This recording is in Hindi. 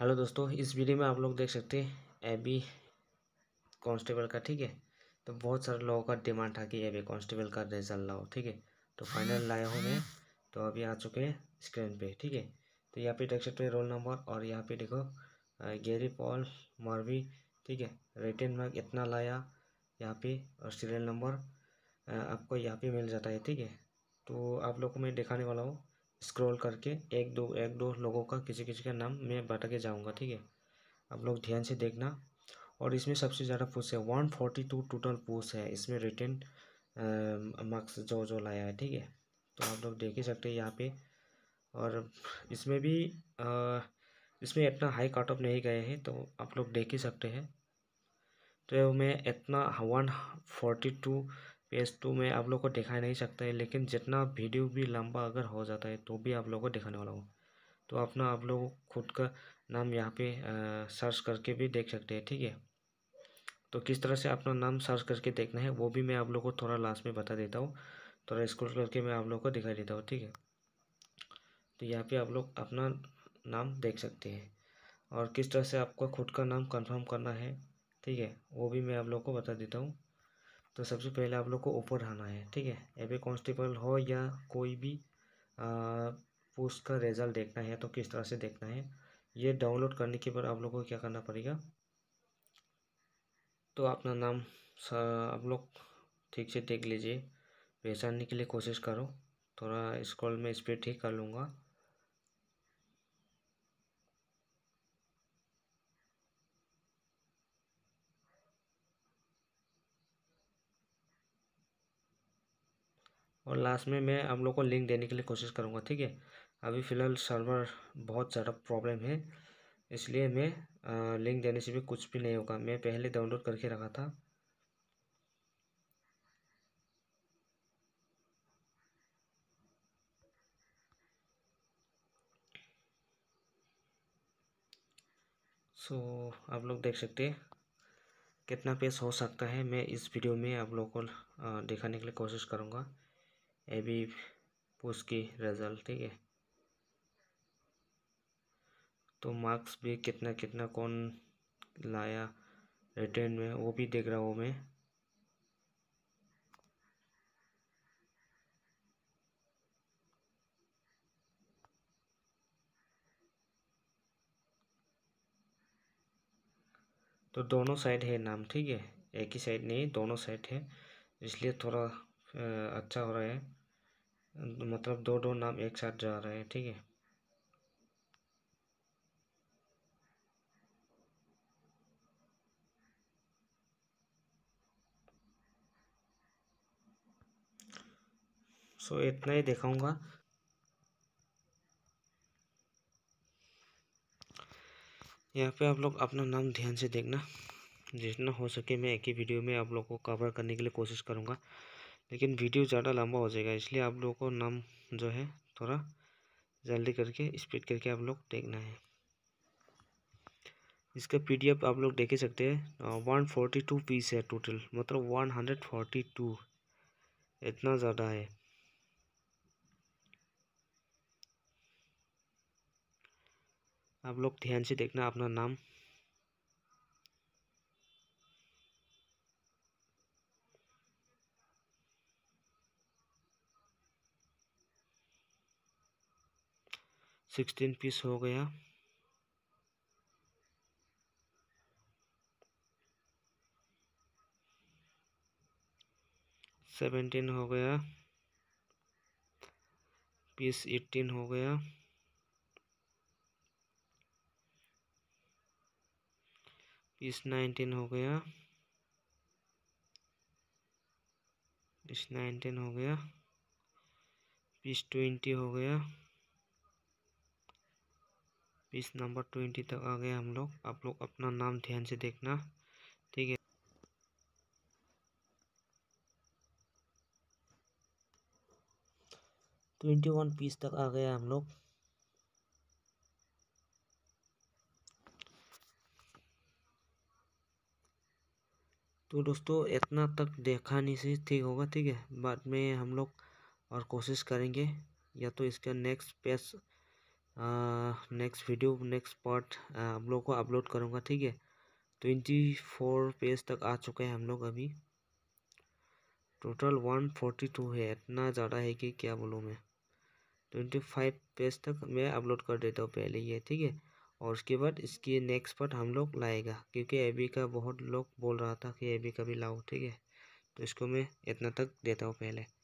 हेलो दोस्तों इस वीडियो में आप लोग देख सकते हैं एबी कांस्टेबल का ठीक है तो बहुत सारे लोगों का डिमांड था कि एबी कांस्टेबल का रिजल्ट लाओ ठीक है तो फाइनल लाया हूँ मैं तो अभी आ चुके हैं स्क्रीन पे ठीक है तो यहाँ पे देख सकते हैं रोल नंबर और यहाँ पे देखो गेरी पॉल मार्वी ठीक है रिटर्न मार्क इतना लाया यहाँ पे और सीरियल नंबर आपको यहाँ पे मिल जाता है ठीक है तो आप लोग को मैं दिखाने वाला हूँ स्क्रॉल करके एक दो एक दो लोगों का किसी किसी का नाम मैं बता के जाऊँगा ठीक है आप लोग ध्यान से देखना और इसमें सबसे ज़्यादा पोस्ट है one forty two total post है इसमें रिटर्न मार्क्स जो जो लाया है ठीक है तो आप लोग देख ही सकते हैं यहाँ पे और इसमें भी आ, इसमें इतना हाई कट ऑफ नहीं गए हैं तो आप लोग देख ही सकते हैं तो मैं इतना one forty two page two में आप लोग को दिखा नहीं सकता है लेकिन जितना वीडियो भी लंबा अगर हो जाता है तो भी आप लोग को दिखाने वाला हूँ तो अपना आप लोग खुद का नाम यहाँ पे सर्च करके भी देख सकते हैं ठीक है तो किस तरह से अपना नाम सर्च करके देखना है वो भी मैं आप लोग को थोड़ा लास्ट में बता देता हूँ थोड़ा स्क्रोल करके मैं आप लोग को दिखाई देता हूँ ठीक है तो यहाँ पे आप लोग अपना नाम देख सकते हैं और किस तरह से आपका खुद का नाम कन्फर्म करना है ठीक है वो भी मैं आप लोग को बता देता हूँ तो सबसे पहले आप लोग को ऊपर आना है ठीक है एबे कॉन्स्टेबल हो या कोई भी पोस्ट का रिजल्ट देखना है तो किस तरह से देखना है ये डाउनलोड करने के बाद आप लोग को क्या करना पड़ेगा तो अपना नाम आप लोग ठीक से देख लीजिए पहचानने के लिए कोशिश करो थोड़ा स्क्रॉल में स्पीड ठीक कर लूँगा और लास्ट में मैं आप लोग को लिंक देने के लिए कोशिश करूँगा ठीक है अभी फ़िलहाल सर्वर बहुत ज़्यादा प्रॉब्लम है इसलिए मैं लिंक देने से भी कुछ भी नहीं होगा मैं पहले डाउनलोड करके रखा था सो so, आप लोग देख सकते हैं कितना पेस हो सकता है मैं इस वीडियो में आप लोगों को दिखाने के लिए कोशिश करूँगा ए बी की रिज़ल्ट ठीक है तो मार्क्स भी कितना कितना कौन लाया रिटर्न में वो भी देख रहा हूँ मैं तो दोनों साइड है नाम ठीक है एक ही साइड नहीं दोनों साइड है इसलिए थोड़ा अच्छा हो रहा है मतलब दो दो नाम एक साथ जा रहे हैं ठीक है सो so, इतना ही दिखाऊंगा यहाँ पे आप लोग अपना नाम ध्यान से देखना जितना हो सके मैं एक ही वीडियो में आप लोग को कवर करने के लिए कोशिश करूँगा लेकिन वीडियो ज़्यादा लंबा हो जाएगा इसलिए आप लोगों को नाम जो है थोड़ा जल्दी करके स्पीड करके आप लोग देखना है इसका पीडीएफ आप लोग देख ही सकते हैं वन फोर्टी टू पीस है टोटल मतलब वन हंड्रेड फोर्टी टू इतना ज़्यादा है आप लोग ध्यान से देखना अपना नाम सिक्सटीन पीस हो गया सेवेंटीन हो गया पीस एट्टीन हो गया पीस नाइनटीन हो गया पीस नाइनटीन हो गया पीस ट्वेंटी हो गया पीस नंबर ट्वेंटी तक आ गए हम लोग आप लोग अपना नाम ध्यान से देखना ठीक है ट्वेंटी वन पीस तक आ गया हम लोग तो दोस्तों इतना तक देखा नहीं से ठीक होगा ठीक है बाद में हम लोग और कोशिश करेंगे या तो इसका next page next video next part आप लोग को अपलोड करूँगा ठीक है ट्वेंटी फोर पेज तक आ चुके हैं हम लोग अभी टोटल वन फोर्टी टू है इतना ज़्यादा है कि क्या बोलूँ मैं ट्वेंटी फाइव पेज तक मैं अपलोड कर देता हूँ पहले ये ठीक है और उसके बाद इसकी नेक्स्ट पार्ट हम लोग लाएगा क्योंकि एबी का बहुत लोग बोल रहा था कि एबी का भी लाओ ठीक है तो इसको मैं इतना तक देता हूँ पहले